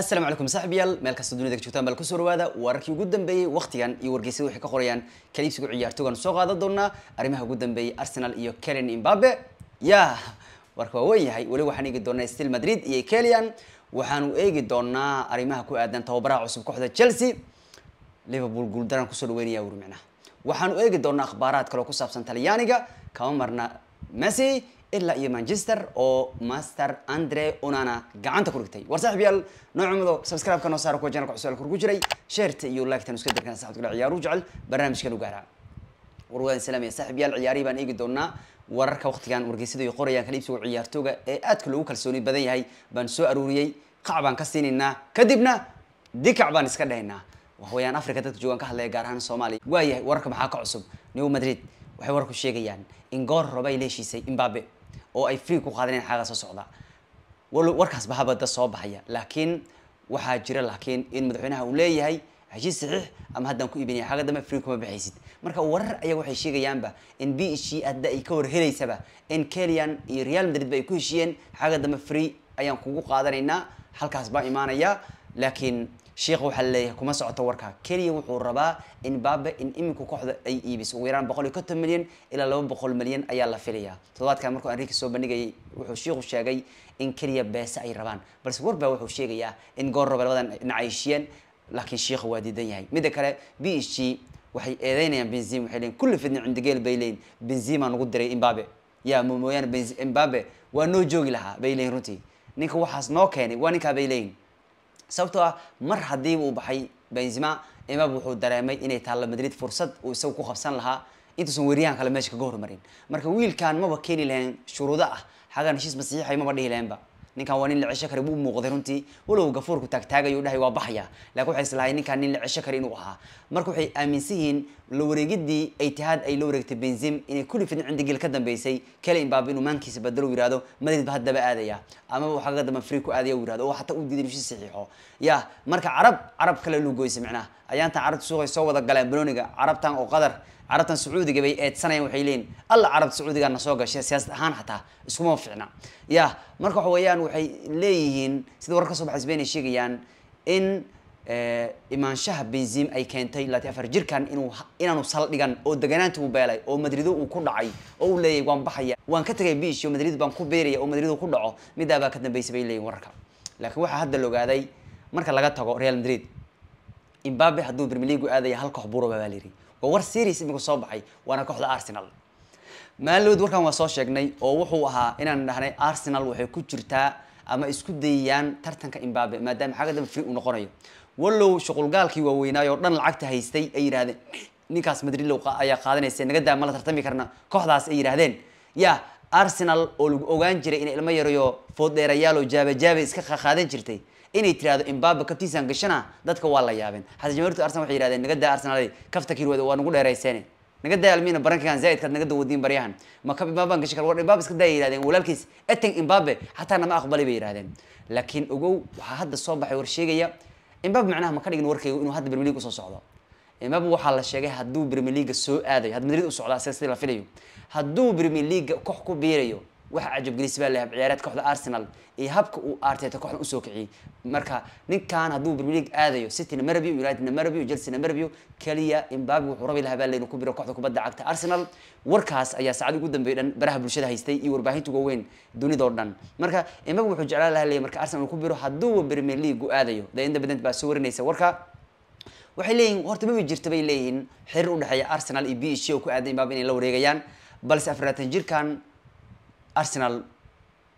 asalaamu calaykum saaxiibayaal meel kasta dunida joogtaan bal soo dhawaada wararkii ugu dambeeyey waqtigan iyo wargeysyada waxay ka qorayaan kaliibsiga ciyaartoogan soo qaadan doonaa arrimaha ugu dambeeyey arsenal iyo kelen imbabe ya warka waa weyn yahay weli waxaan eegi doonaa stil madrid iyo kelian waxaanu eegi doonaa arrimaha ku aadan tababaraha cusub kooxda chelsea liverpool guuldaran kusoo dhaweynaya wuri waxaanu eegi doonaa akhbaaraad kaleo ku saabsan talyaaniga kama marna messi ilaa iyo manchester oo master andre unana gacanta ku dhigtay war saaxib yaal noocumudo subscribe-ka noo saara kuwa janalka cusub kor jiray sheerta iyo like iska dirkan saxabta kale ciyaaru jecel barnaamijkan u gaara war salaamaya saaxib yaal baan eegi doonaa wararka waktigan wargeysada iyo qorayaan kala iibsiga ciyaartooga ee aadka loogu kalsooni badan yahay baan soo aruuriyey qac baan ka siinaynaa kadibna dikac baan iska dhahaynaa waxweeyaan africa dadka joogaan ka hadlaya gaar ahaan soomaaliya waayahay wararka maxaa ka cusub new madrid waxay warku sheegayaan in goor roba ay leeshiisay imbabe oo ay free ku qaadeen xaaga soo socda warkaasba habada soo baxaya laakiin waxaa jira laakiin in madaxweynaha uu leeyahay heshiis saxiix ama haddaan ku iibinaya xaaga dambe free kuma baxaysid marka warar ayaa waxay sheegayaanba in b h hadda ay ka warhelaysaba in kelian iyo real madrid ba ay ku heshiiyeen xaaga dambe free ayaan kugu qaadanaynaa halkaas baa imaanaya laakiin sheekh waxaa leeyahay kuma socoto warkaa keliya wuxuu rabaa in baabe in iminku kooxda ay iibiso ugu yaraan boqol iyo konton milyan ilaa laba boqol milyan ayaa la filayaa toddobaadkan markuu enrique soo bandhigayay wuxuu sheikhu sheegay in keliya beese ay rabaan balse warbaa wuxuu sheegayaa in goor raba labadan dhinac ay heshiyeen laakiin sheikhu waa diidan yahay midda kale b h g waxay eedeynayaan benzim waxay leeyiin kulli fidni cindigeel bay leyin benzimaa nagu diray imbabe yaa mooyaan imbabe waa noo joogi lahaa bay leeyiin runtii ninka waxaas noo keenay waa ninkaa bay leeyiin sababtoo ah mar haddii uu baxay benzima imab wuxuu dareemay inay taalla madrid fursad uu isaga ku qabsan lahaa intuusan weeryahan kale meesha kaga hormarin marka wiilkan maba keeni lahayn shuruudo ah xagaan heshiis masiixay maba dhihi lahaynba ninkan waa nin la cesho kara buu muuqday runtii walow gafuurku taagtaagayo dhahay waa baxaya lakin waxay islahayn ninkan nin la cesho kara inuu ahaa marka waxay aaminsan yihiin la wareegidii itihaad ay la wareegtay benzim inay kulli fidin cindigil ka dambeysay kale imbaaba inuu maankiisa badalo u yihahdo madrid ba haddaba aadaya amaba waxaa kaga damba free ku aadaya yihahdo oo xataa u diiday inuu si saxiixo ya marka carab carab kale loo goysa macnaha ayaantan carabta suuqay soo wada galeen baloniga carabtan oo qadar carabtan sacuudiga bay eedsanayan waxay leeyihin alla carab sacuudiga na soo gashay siyaasad ahaan xataa iskuma ficna ya marka waxa weeyaan waxay leeyihiin sida warar ka soo baxay spain ay sheegayaan in Eh, imaanshaha benzim ay keentay laati afar jirkan inaanu sal oo deganaanta uu beelay oo madrido uu ku dhacay oo uu leeyahay waan baxaya waan ka tagay biish oo madrid baan ku beeraya oo madrid ku dhaco midaabaa ka dambeysay bay leeyihin wararka laakiin waxaa hadda la ogaaday marka laga tago real madrid imbabe hadduu brimileagu aadaya hal koox buuraba baa layidhi waa war series imika soo baxay waana kooxda arsenal maalood warkan waa soo sheegnay oo wuxuu ahaa inaan dhahnay arsenal waxay ku jirtaa ama isku dayayaan tartanka imbabe maadaama xaga dambe free uu noqonayo wallow shuqulgaalkii waaweynaay oo dhan lacagta haystay ay yidhahdeen ninkaas madrilow ayaa qaadanaysa nagadaa ma la tartami karna kooxdaas ay yidhahdeen ya arsenal oo lagu ogaan jiray inay ilmo yarayo fooddheerayaal oo jaabajaaba iska qaqaadan jirtay inay tirahdo imbaaba kabtiisaan gashana dadka waa la yaabeen xasanjamirtu arsenal waxay yidhahdeen nagadaa arsenal kafta kirwada waa nagu dheerayseen nagadaa almina barankan zaaidkaad nagada wadiin baryahan ma kab imbaabaan gashi kara war imbaaba iska daaya yidhahdeen walaalkiis eteng imbabe xataa nama aqbali bay yidhahdeen laakiin ogow waxaa hadda soo baxay war sheegaya imbab macnaha ma ka dhigin warkaygu inuu hadda brmelig usoo socdo imbab waxaa la sheegay hadduu brmeliga soo aadayo had madrid u socdaa sida la filayo hadduu brmeliga koox ku biirayo waxa cajabgelis baa lahab ciyaareed kooxda arsenal iyo habka uu arteta kooxdan usoo kiciyey marka ninkan hadduu premier league aadayo cityna marabiyo unitedna marabiyo chelseana marabiyo keliya imbabi wuxuu rabi lahaa baa laynu ku biro kooxda kubadda cagta arsenal warkaas ayaa saacadii ugu dambeeyay dhan baraha bulshada haystay iyo warbaahinta uga weyn dunidoo dhan marka imbabi wuxuu jeclaan lahaa leeyahy marka arsenal ku biro hadduuba premier u aadayo the independent baa soo warinaysa warka waxay leeyihin horta mami jirta bay leeyihiin xiriir u dhexeeya arsenal iyo b h o ku aaday imbabi inay la wareegayaan balse afarlaatan jirkan arsenal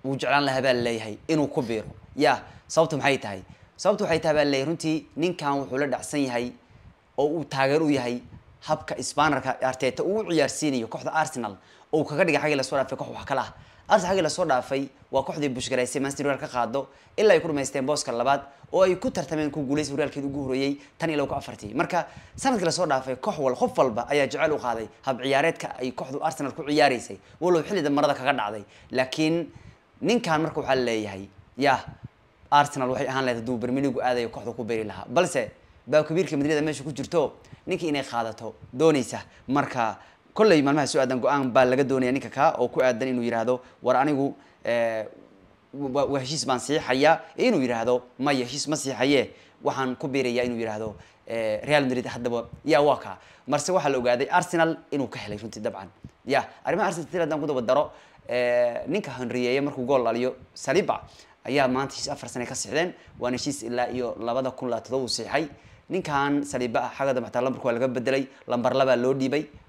wuu jeclaan lahaa baa laleeyahay inuu ku biiro ya sababta maxay tahay sababtu waxay tahay baa laleeyahy runtii ninkan wuxuu la dhacsan yahay oo uu taageer u yahay habka sbanerka arteeta uu u ciyaarsiinayo kooxda arsenal oo uu kaga dhigay xagii lasoo dhaafay koox wax kale ah arsaxagii lasoo dhaafay waa kooxdii bushgaraysay manster hogaal ka qaado ilaa ay ku dhamaysteen booska labaad oo ay ku tartameen ku guulaysa horyaalkeed ugu horeeyey tan ilaa ku afartii marka sanadkii lasoo dhaafay koox wal qof walba ayaa jecel u qaaday hab ciyaareedka ay kooxdu arsenal ku ciyaaraysay walow xillidan marada kaga dhacday laakiin ninkan marka waxaa leeyahay yah arsenal waxay ahaan lahayd hadduu bermiligu aadayo kooxda ku beri lahaa balse baakubiirka madrida meesha ku jirto ninkii inay qaadato doonaysa marka kolley maalmaha soo aadan go-aan baa laga doonaya ninka kaa oo ku aadan inuu yihahdo war anigu eh, waa heshiis baan siixayaa inuu yidhaahdo maya heshiis ma siixaye waxaan ku biirayaa inuu yidhaahdo eh, real madrid haddaba ya waa kaa marse waxaa la ogaaday arsenal inuu ka helay runtii dabcan ya arrimaha arsenal tir haddaan ku daba daro eh, ninka hanriyeeye markuu gool dhaliyo saliba ayaa maanta heshiis afar sane ka sixdeen waana heshiis ilaa iyo labada kun laa todoba uu siixay ninkan saliba ah xagga dambe lambarku waa laga bedelay lambar labaa loo dhiibay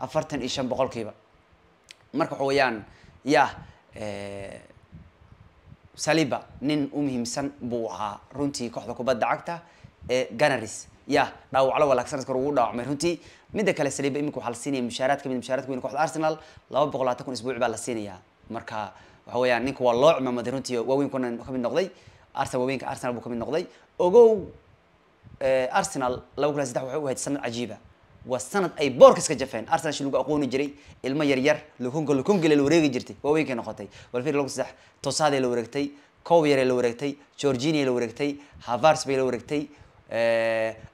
afartan iyo shan boqolkiiba marka waxa weyaan yah eh, saliba nin u muhiimsan buu ahaa runtii kooxda kubadda cagta ee ganaris yah dhaawaclo walaagsanadka hor ugu dhaawacmay runtii midda kale saliba imika waxaa la siinaya mushaaraad kamid mushaaraadka weyn koxda arsenal laba boqol laatan kun isbuuci baa la siinayaa marka waxa weyaan ninka waa loo cimaamaday runtii waaweyn kuna kamid noqday arsenal waaweynka arsenal buu kamid noqday ogow eh, arsenal laba kun sadex waxay u hayd sanad cajiiba waa sanad ay boorka iska jafeen arsenal shi lagu aqooni jiray ilmo yaryar lukunka lukunkale la wareegi jirtay waaweynkay noqotay walfir lagu sadex tosaadee la wareegtay cowyare la wareegtay georginia la wareegtay havars bay la wareegtay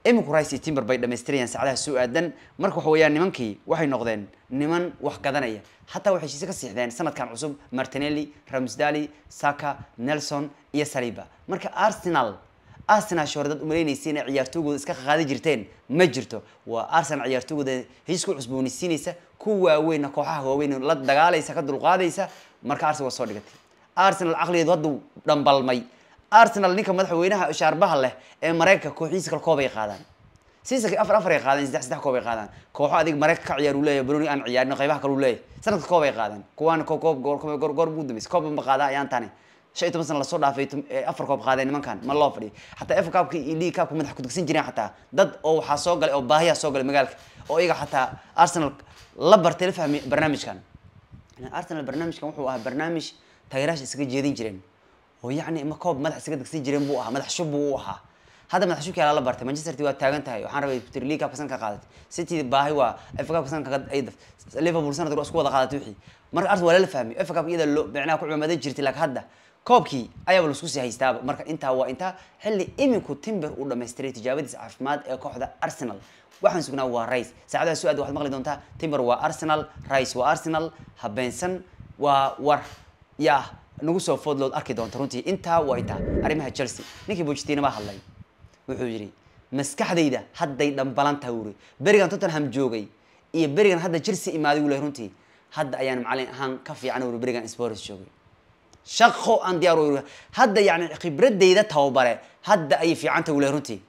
iminku eh, rice iyo timber bay dhamaystirayaan saacadaha soo aadan marka waxa weeyaan nimankii waxay noqdeen niman wax gadanaya hataa waxay shiise ka siixdeen sanadkan cusub martinelli ramsdali saka nelson iyo saliba marka arsenal arsenal shohradad umaleynaysa inay ciyaartoogooda iska qaqaadan jirteen ma jirto waa arsenal ciyaartoogooda heshiis ku cusboonaysiinaysa ku waaweyna kooxaha waaweyn la dagaalaysa ka dulqaadaysa marka arsenal waa soo dhigatay arsenal caqligeedu hadda dhambalmay arsenal ninka madaxweynaha shaarbaha leh ee mareykanka kooxihiisa kale koobay qaadaan siisaka afar afar ay qaadeen saddex saddex koob ay qaadaan kooxo adig mareykanka ka ciyaar uu leeyahay baroni aan ciyaarin qaybaha kale uu leeyahay sanadka koob ay qaadaan kuwaana koob goor goor buu dambeysay koob ma qaadaa ayaan tani shan iyo toban sana lasoo dhaafay afar koob qaadeen nimankan ma loo fadhiyo xataa f kaabka iyo league kaabka madax kudugsan jireen xataa dad oo waxaa soo galay oo baahiyaa soo galay magaalka oo iyaga xataa arsenal la bartay la fahmay barnaamijkan arsenal barnaamijkan wuxuu ahaa barnaamij taageeraasha iskaga jeedin jireen oo yacni ma koob madax iskaga dugsan jireen buu ahaa madax shub buu u ahaa hadda madax shubkii ala la bartay manchester city waa taagan tahay waxaan rabay premier league kaabka sanadka qaadatay city baahi waa f kaabka sanadka ay daf liverpool sanadka isku wada qaadatay wixii marka arsenal waa lala fahmay f kaabka iyada loo micnaha ku cumadan jirtay laakiin hadda koobkii ayaaba lasku sii haystaaba marka intaa waa intaa xilli iminku timber uu dhamaystiray tijaabadiis caafimaad ee kooxda arsenal waxaan sugnaa waa rice saacadaha su-aad waxaad maqli doontaa timber waa arsenal rice waa arsenal habeensan waa war yaa nagu soo foodlood arki doonta runtii intaa waa intaa arrimaha chelsea ninkii bujitiina baa hadlay wuxuu yidhi maskaxdayda hadday dhambalan dhambalantahay wuri berigan tottenham joogay iyo berigan hadda chelsea imaaday wuu lehay runtii hadda ayaan macalin ahaan ka fiican wuri berigan spores joogay shaqo aan diyaar hadda yani khibradeyda tababare hadda ayay fiican tahay wula runtii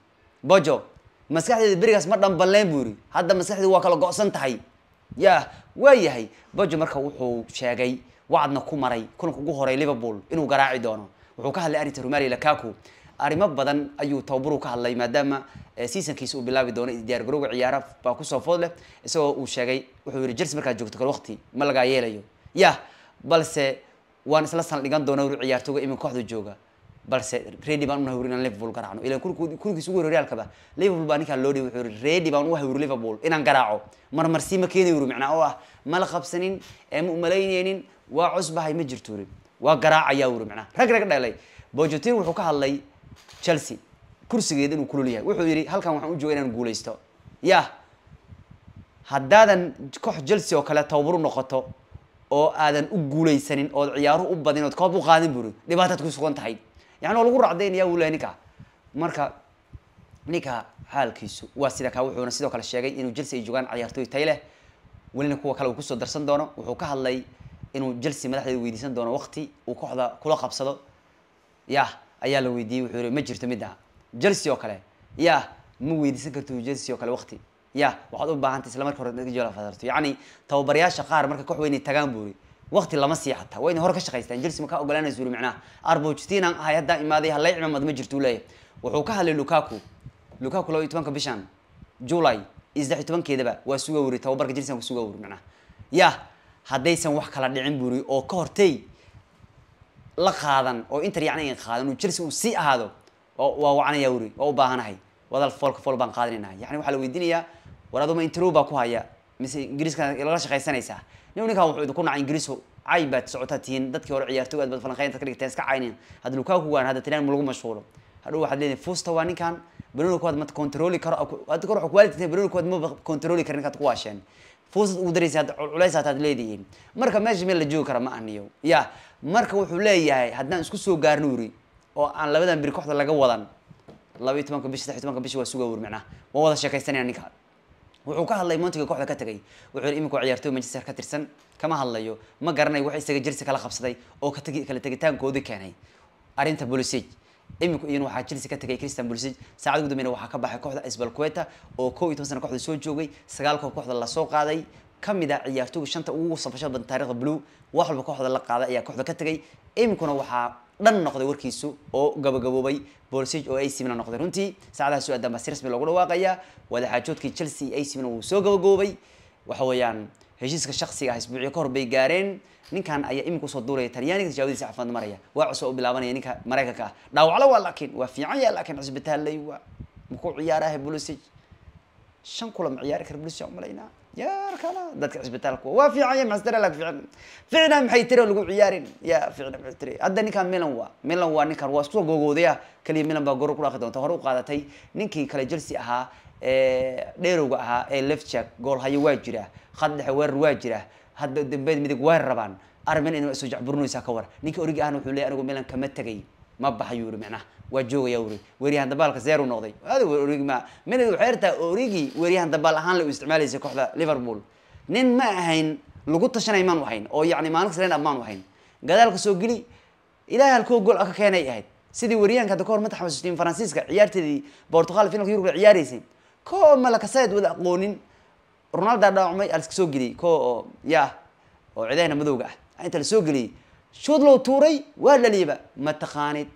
bojo maskaxdeeda berigaas ma dhamballeen buu yidhi hadda maskaxdeedu waa kala go-san tahay ya waa yahay bojo marka wuxuu sheegay wacdna ku maray kulanka ugu horey liverpool inuu garaaci doono wuxuu ka hadlay arinta romali lakaku arrimo badan ayuu tababaru ka hadlay maadaama eh, seasonkiisa uu bilaabi doono diyaargarowga ciyaara baa kusoo food leh isagoo uu sheegay wuxuu yidhi jers markaad joogto kale wakti ma lagaa yeelayo yah balse waan isla saldhigan doona wr ciyaartooga imin kooxda jooga balse redy baan unahawri inaan liverpool garaacno ilan kulkiis ugu hororaalkaba liverpool baa ninkaa loo dhiy wuxuu ii redy baan u hawri liverpool inaan garaaco marmarsii ma keeni wuri macnaa oo ah ma la qabsanin ee ma umalayneynin waa cusbahay ma jirto wuri waa garaacayaa wuri macnaa rag rag dhalay bojotin wuxuu ka hadlay chelsea kursigeeda inuu kulol yahay wuxuu yidhi halkan waxaan u jooga inaan guulaysto yah haddaadan koox chelsea oo kale towbaru noqoto oo aadan u guuleysanin ood ciyaaruhu u badin ood koob u qaadin buri dhibaataad ku sugan tahay yani oo lagu racdaynaya wuu lehay ninkaa marka ninka xaalkiisu waa sida kaa wuxuuna sidoo kale sheegay inuu chelsea ay joogaan ciyaartooy tay leh welina kuwa kale uu kusoo darsan doono wuxuu ka hadlay inuu chelsea madaxdeeda weydiisan doono waqti uu kooxda kula qabsado yah ayaa la weydiiyey wuxuu yidhi ma jirto middaa chelsea oo kale yah ma weydiisan karto chelsea oo kale waqti ya waxaad u baahantay isla marka horejlfadarto yacni tababarayaasha qaar marka koox weynay tagaan buuri wakti lama sii xataa waa inay hor ka shaqaystaan jelsi makaa ogolanaysa uri macnaha arbogentina ahay haddaan imaaday halay cimamad ma jirto leeyahy wuxuu ka hadlay lukaku lukaku laba iyo tobanka bishan july iyo iyo tobankeedaba waa suga wuri tababarka jelsian suga wuri macnaha ya haddaysan wax kala dhicin buuri oo ka hortay la qaadan oo inter yacni ay qaadan uu jelsi uu sii ahaado waa wacnaya wuri waa u baahanahay wadal foolka fool baan qaadanaynaha yacni waxaa la weydiinayaa war aduma baa ku haya mise ingiriiska lala shaqaysanaysaa nin ninkaa wuxuu idinku nacay ingiriisu cay baad socotaa tihiin dadkii hore ciyaartoy aad baad falanqeynta ka dhigteen iska caynin hadda lukaaku waan hadda tiraan lagu mashquulo hadhow waxaad leedahay fusta waa ninkan banoniku aad ma controli karo hadda kor waxku waalidtiin banoniku aad ma controli karin ninkaad ku waasheen fuustad ugu daraysa hadda culays ataad leedihiin marka meesha meel la joogi kara ma ahniyo ya marka wuxuu leeyahay haddaan isku soo gaarno uri oo aan labadan biri kooxda laga wadan laba iyo tobanka bish saddex iyo tobanka bish waa sugaa ur micnaha waan wada sheekaysanaya ninkaa wuxuu ka hadlay montiga kooxda ka tagay wuxuu yidhi imika ciyaartoy manchester ka tirsan kama hadlayo ma garanayo wax isaga jirsi kala qabsaday oo kala tegitaankoodii keenay arrinta bolisij imika iyana waxaa chelsea ka tagay christian bolisij saacad ugu dambeyna waxaa ka baxay kooxda isbalqueta oo kow iyo toban sana kooxda soo joogay sagaal koob kooxda lasoo qaaday kamid ah ciyaartooyga shanta ugu safasho badan taarikhda blue wax walba kooxda la qaaday ayaa kooxda ka tagay imikuna waxaa dhan noqday warkiisu oo gabagaboobay borsage oo ac noqday runtii saacadaha soo adan baa si rasmi loogu dhawaaqaya wadaxaajoodkii chelsea ac wuu soo gabagaboobay waxa weeyaan heshiiska shaksiga ah isbuucyo ka hor bay gaareen ninkan ayaa imika usoo duuraya talyaaniga tijaabadiisa xafad maraya waa cusub u bilaabanaya ninka maraykanka ah dhaawaclo waa laakiin waa fiican yahay laakiin cusbitaalay waa muku ciyaaraahe bolisage shan kulan ciyaari kara bolisage umalaynaa ya kala dadka cisbitaalka waa fiicanya maxsdara lak ficil ficna maxay tire lagu ciyaarin ya ficna maxay tire hadda ninkan milan waa milan waa ninkan waa isku gogoodaya kaliya milan baa goor ku dhaqi doonta hore u qaadatay ninkii kale Chelsea ahaa ee dheerowga ahaa ee left check gool hayo waa jira khad dhexe weer waa jira hadda dambeed midig waa rabaan armin inuu soo jacburnaysa ka war ninkii origi ahna wuxuu leeyahay anigu milan kama tagay ma baxa yuu micnaha waa joogaya uri weryahan dabaalka zeeru noqday adorigm minad waxay artaa origi weryahan dabaal ahaan le u kooxda liverpool nin ma ahayn lagu tashanay maanu ahayn oo yacni maalin kasta ah maanu ahayn gadaalka soo geli ilaahi halkuwa gol ka keenay ahayd sidii weriyahanka hadda kahor ma taxasuustiin faransiiska ciyaarteedii portugal finalka yurub ciyaaraysay koo malakasayd wada aqoonin ronaldo dhaawacmay aliska soo geliyey ko oo ya oo cidahna madowga ah inta la soo geliyey shood loo tuuray waa la ma taqaanid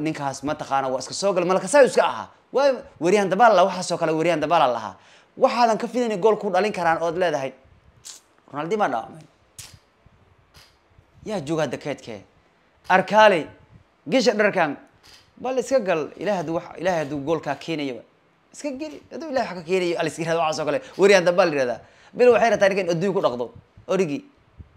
ninkaas ma taqaana waa iska soo gal malkasaa iska ahaa waa weriyahan dabaal laha waxaasoo kale weriyahan dabaala lahaa waxaadan ka filayn gool ku dhalin karaan ood leedahay ronaldi maa dhaawamay yaa joogaa dakeedkee arkaale gesha dharkan bal iska gal ilaah haduu wa ilahay hadduu goolkaa keenayo iska geli hadduu ilahay wa ka keenayo alis yirahda waxaasoo kale weriyahan dabaal yirahdaa bil waxay rataa ninkan adduunya ku dhaqdo origi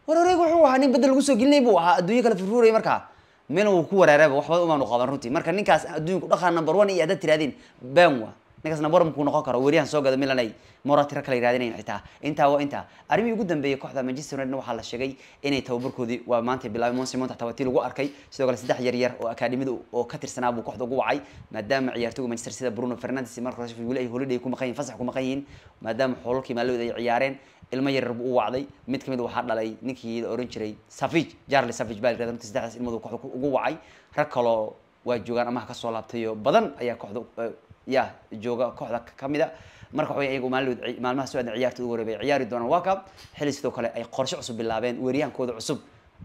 war wareeg wuxuu ahaa nin badel lagu soo gelinay buu ahaa adduunyo kala furfuurayay markaa milna wuu ku wareerayba waxbadan umaanu qaban runtii marka ninkaas adduunku dhaqaa number one iyo haddaad tirahdeen baan ninkaas number one kuu noqon karo weeryahan soo gada milan ay kala yirahdeen xitaa intaa waa intaa arrimihii ugu dambeeyay kooxda manchester united waxaa la sheegay inay tababarkoodii waa maanta bilaabay monsi monta tabatii lagu arkay sidoo kale saddex yaryar oo akaadhimida oo ka tirsanaa buu kooxda ugu wacay maadaama ciyaartoyga manchester sida bruno fernandes iyo marco rashford weli ay holiday ku maqan yihiin fasax ku maqan yihiin maadaama xoolalkii maalooda ay ciyaareen ilmo yaryar buu u wacday mid kamid waxaa dhalay ninkii la oran jiray savig jarli savig baa lirahda runti saddexdaas ilmadu kooxda ugu wacay rag kaloo waa joogaan amaha kasoo laabtayo badan ayaa kooxda eh, ya jooga kooxda kamid a ah. marka waxa iyagu maalmaha soo aadna ciyaarta ugu horreebay ciyaari doonaan waa xili sidoo kale ay qorshe cusub bilaabeen weeriyaankooda cusub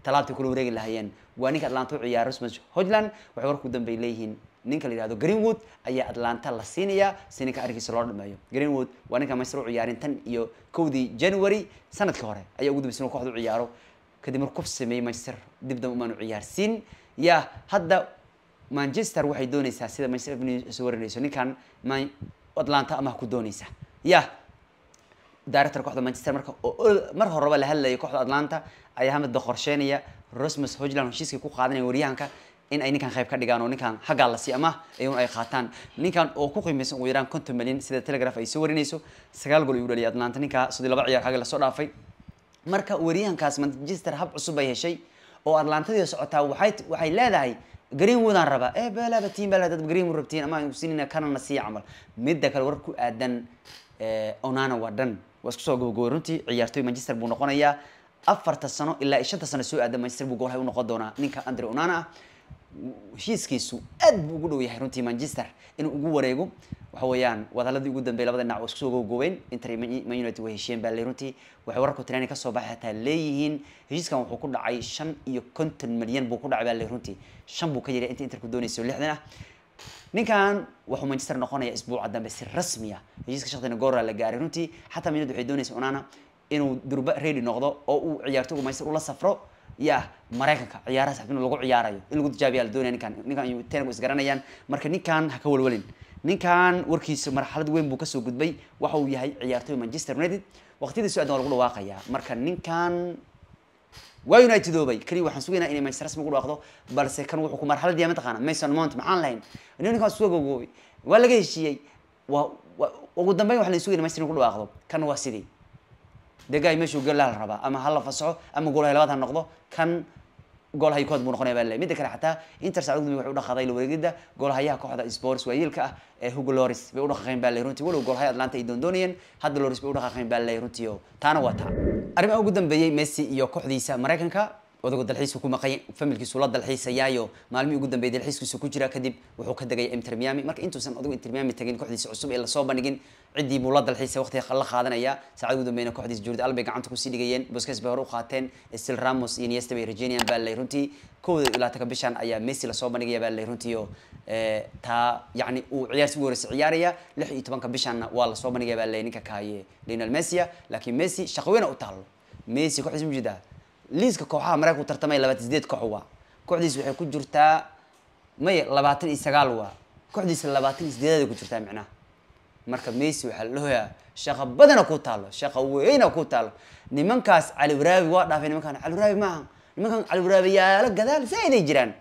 talaabtay kula wareegi lahaayeen waa ninka atlanta u ciyaar rasmus hodland waxay warku dambay leeyihiin ninka la yihahdo greenwood ayaa atlanta la siinayaa si ninka arrinkiisa loo dhameeyo greenwood waa ninka master u ciyaarin tan iyo kowdii january sanadkii hore ayaa ugu dambeysay inuu kooxda ciyaaro kadib markuu ku sameeyey manchester dib umaanu ciyaarsiin yaa hadda manchester waxay dooneysaa sida manchester soo warinayso ninkan m atlanta amaha ku dooneysa ya director kooxda manchester marka oo mar horeba la hadlayay kooxda atlanta ayaa hamed ba qorsheynaya rosmus hojland heshiiskii ku qaadanaya waryahanka in ay ninkan qayb ka dhigaan oo ninkan xaggaa la sii amaah ayuun ay qaataan ninkan oo ku qiimaysan ugu yaraan konton milyan sida telegraph ay soo warinayso sagaal gool ayuu dhaliyay atlanta ninkaa sidii laba ciyaar xagga lasoo dhaafay marka weeryahankaas manchester hab cusub bay heshay oo atlantadii socotaa waay waxay leedahay greenwood aan rabaa ee eh, beelaaba tiim beela dad greenwood rabtiin ama aan kanana sii camal midda kale war ku aadan eh, onana waa dhan waa isku soo gobogobay runtii ciyaartooy manchester buu noqonayaa afarta sano ilaa shanta sano soo aadan manchester buu goolahay u noqon doonaa ninka andre onana ah heshiiskiisu aad buu ugu dhow yahay runtii manchester inuu ugu wareego waxa weeyaan wadaladii ugu dambeey labada dhinac waa isku soo gogoobeen inter man united way heshiiyeen baa ley runtii waxay wararku tiraani ka soo baxay hataa leeyihiin heshiiskan wuxuu ku dhacay shan iyo konton milyan buu ku dhacay baa ley runtii shan buu ka yaray inta interku doonayso lixdan ah ninkan wuxuu manchester noqonaya isbuuca dambe si rasmiya ah heshiiska shaqdina goora la gaaray runtii xataa man united waxay doonaysa onana inuu durba ready noqdo oo uu ciyaartogu manchester ula safro ya maraykanka ciyaaraha saxbin lagu ciyaarayo in lagu tijaabiya la doonaya ninkan ninkan tenku isgaranayaan marka ninkan ha ka walwalin ninkan warkiisa marxalad weyn buu kasoo gudbay waxa uu yahay ciyaartoy manchester united waqtidii socdan waa lagu dhawaaqayaa marka ninkan waa unitedoobay kaliya waxaan sugaynaa inay manchester rasmi ugu dhawaaqdo balse kan wuxuu ku marxaladii mataqaana mason mount maxaan lahayn ninkan sugagoobay waa laga heshiiyey waa ugu dambeyn waxa la sugayna manchester ugu dhawaaqdo kan waa sidii degaay meeshuu gela la rabaa ama hala fasaxo ama gool hay labaad ha noqdo kan goolhaykood buu noqonaya baa le midda kale xataa inter sacd gudmiga waxay u dhaqaday lawareegida goolhayaha kooxda sports waa ah ee hugo loris bay u dhaqaaqeen baa le runtii walow goolhay atlanta ay doondoonayeen hadda loris bay u dhaqaaqeen baa le runtii o taana waa taa arrimaha ugu dambeeyey messi iyo kooxdiisa maraykanka odagoo dalxiiska ku maqan familkiisu la dalxiisayaayo maalmihii ugu dambeeyay dalxiiskiisu ku jira kadib wuxuu ka degay inter miami marka intuusan odagu inter miami tagin kooxdiisa cusub ee lasoo bandhigin ciddii buu la dalxiisay waqtiga la qaadanaya saacad ugu dambeyna kooxdiisa jordi albay gacanta kusii dhigayeen boskas bay hore u qaateen stil ramos iyo niesta bay regenian baa lay runtii kowda iyo bishan ayaa messi lasoo bandhigaya baa lay runtii eh, taa yacni uu ciyaarsi ugu horeysa ciyaaraya lix iyo tobanka bishanna waa lasoo bandhigaya baa lay ninka kaaye lionel messia laakiin messi shaqo weyna u taalo messi kooxdiisa mujidaa liiska kooxaha maraykanku tartamay labaatan sideed koox waa kooxdiis waxay ku jirtaa maya labaatan iyo sagaal waa kooxdiisa labaatan iyo sideedaaday ku jirtaa micnaha marka mesy waxaa la hoyaa shaqa badana ku taalo shaqa weyna ku taalo nimankaas caliwaraabi waa dhaafay nimankaan caliwaraabi maaha nimankaan caliwaraabiyaalo gadaal zaaid jiraan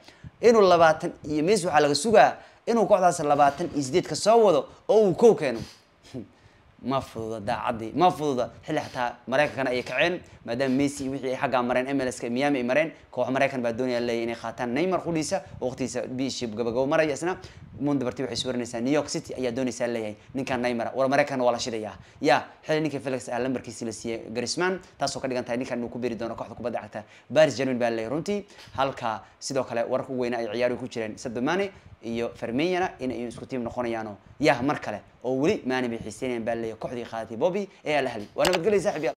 inuu labaatan iyo mesy waxaa laga sugaa inuu kooxdaas labaatan iyo sideed ka soo wado oo uu kow keeno ma fududa daacaddii ma fududa xilli xataa maraykankana ay kaceen maadaama messi wixii ay xaggaa mareen mlsk miami ay mareen koox maraykan baa doonaya leeya inay qaataan neymar qudhiisa waqtigiisa bishib gabagabo maraya isna Montgomery waxay sawirnaysaa New York City ayaa doonaysa leeyahay ninka Neymar war Mareykanka waa la shidayaa ya xili ninka Felix ah lambarkiisa la siiyey Griezmann taasoo ka dhigan tahay ninka uu ku beeri doono kooxda kubadda cagta baris Saint-Germain baa leeyahay runtii halka sidoo kale warka weyn ay ciyaar ku jireen Sadio Mane iyo Firmino in ay isku tiim noqonayaano yah mar kale oo weli maane bay xiiseynayaan baa leeyahay kooxdii qaadatay Bobby ee Al Ahly waa nabadgelyo saaxiib